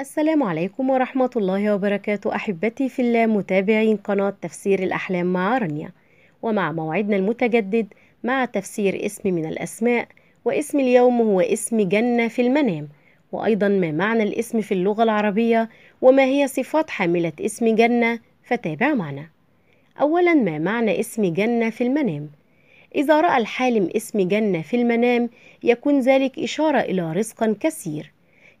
السلام عليكم ورحمة الله وبركاته أحبتي في الله متابعين قناة تفسير الأحلام مع رانيا ومع موعدنا المتجدد مع تفسير اسم من الأسماء واسم اليوم هو اسم جنة في المنام وأيضا ما معنى الاسم في اللغة العربية وما هي صفات حاملة اسم جنة فتابع معنا أولا ما معنى اسم جنة في المنام إذا رأى الحالم اسم جنة في المنام يكون ذلك إشارة إلى رزق كثير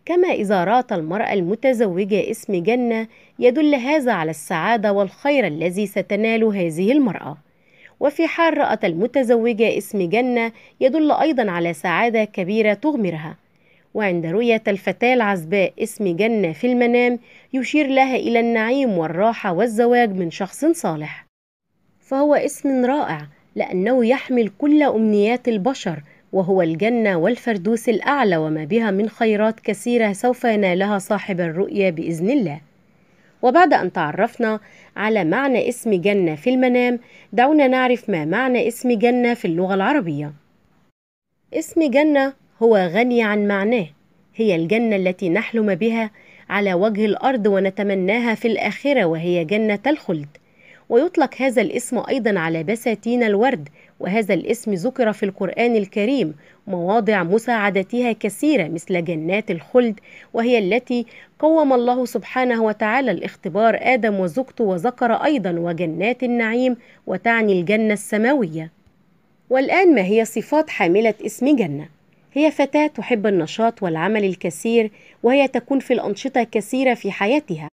كما إذا رأت المرأة المتزوجة اسم جنة يدل هذا على السعادة والخير الذي ستنال هذه المرأة وفي حال رأت المتزوجة اسم جنة يدل أيضا على سعادة كبيرة تغمرها وعند رؤية الفتاة العزباء اسم جنة في المنام يشير لها إلى النعيم والراحة والزواج من شخص صالح فهو اسم رائع لأنه يحمل كل أمنيات البشر وهو الجنة والفردوس الأعلى وما بها من خيرات كثيرة سوف ينالها صاحب الرؤية بإذن الله وبعد أن تعرفنا على معنى اسم جنة في المنام دعونا نعرف ما معنى اسم جنة في اللغة العربية اسم جنة هو غني عن معناه هي الجنة التي نحلم بها على وجه الأرض ونتمناها في الآخرة وهي جنة الخلد ويطلق هذا الاسم أيضا على بساتين الورد وهذا الاسم ذكر في القرآن الكريم مواضع مساعدتها كثيرة مثل جنات الخلد وهي التي قوم الله سبحانه وتعالى الاختبار آدم وزوجته وذكر أيضا وجنات النعيم وتعني الجنة السماوية والآن ما هي صفات حاملة اسم جنة؟ هي فتاة تحب النشاط والعمل الكثير وهي تكون في الأنشطة كثيرة في حياتها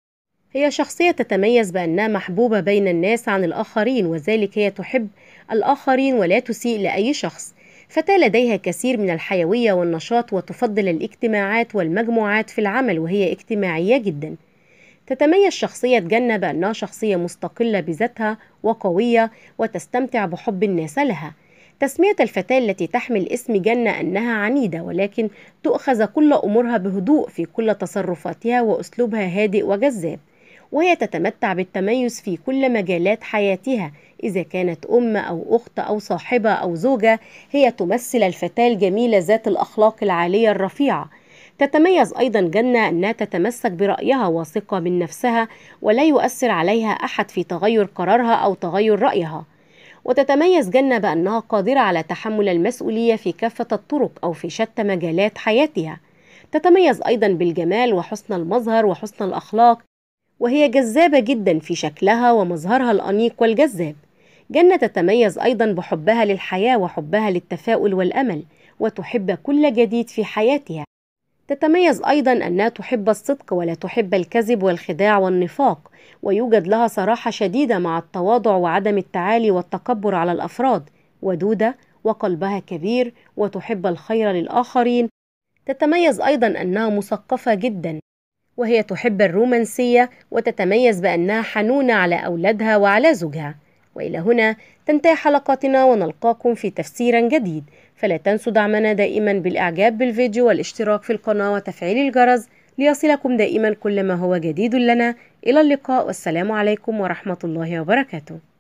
هي شخصية تتميز بأنها محبوبة بين الناس عن الآخرين وذلك هي تحب الآخرين ولا تسيء لأي شخص فتاة لديها كثير من الحيوية والنشاط وتفضل الاجتماعات والمجموعات في العمل وهي اجتماعية جدا تتميز شخصية جنة بأنها شخصية مستقلة بذاتها وقوية وتستمتع بحب الناس لها تسمية الفتاة التي تحمل اسم جنة أنها عنيدة ولكن تؤخذ كل أمورها بهدوء في كل تصرفاتها وأسلوبها هادئ وجذاب وهي تتمتع بالتميز في كل مجالات حياتها إذا كانت أم أو أخت أو صاحبة أو زوجة هي تمثل الفتاة الجميلة ذات الأخلاق العالية الرفيعة تتميز أيضا جنة أنها تتمسك برأيها واثقة من نفسها ولا يؤثر عليها أحد في تغير قرارها أو تغير رأيها وتتميز جنة بأنها قادرة على تحمل المسؤولية في كافة الطرق أو في شتى مجالات حياتها تتميز أيضا بالجمال وحسن المظهر وحسن الأخلاق وهي جذابة جدا في شكلها ومظهرها الأنيق والجذاب جنة تتميز أيضا بحبها للحياة وحبها للتفاؤل والأمل وتحب كل جديد في حياتها تتميز أيضا أنها تحب الصدق ولا تحب الكذب والخداع والنفاق ويوجد لها صراحة شديدة مع التواضع وعدم التعالي والتكبر على الأفراد ودودة وقلبها كبير وتحب الخير للآخرين تتميز أيضا أنها مثقفة جدا وهي تحب الرومانسية وتتميز بأنها حنونة على أولادها وعلى زوجها وإلى هنا تنتهي حلقتنا ونلقاكم في تفسير جديد فلا تنسوا دعمنا دائما بالإعجاب بالفيديو والاشتراك في القناة وتفعيل الجرس ليصلكم دائما كل ما هو جديد لنا إلى اللقاء والسلام عليكم ورحمة الله وبركاته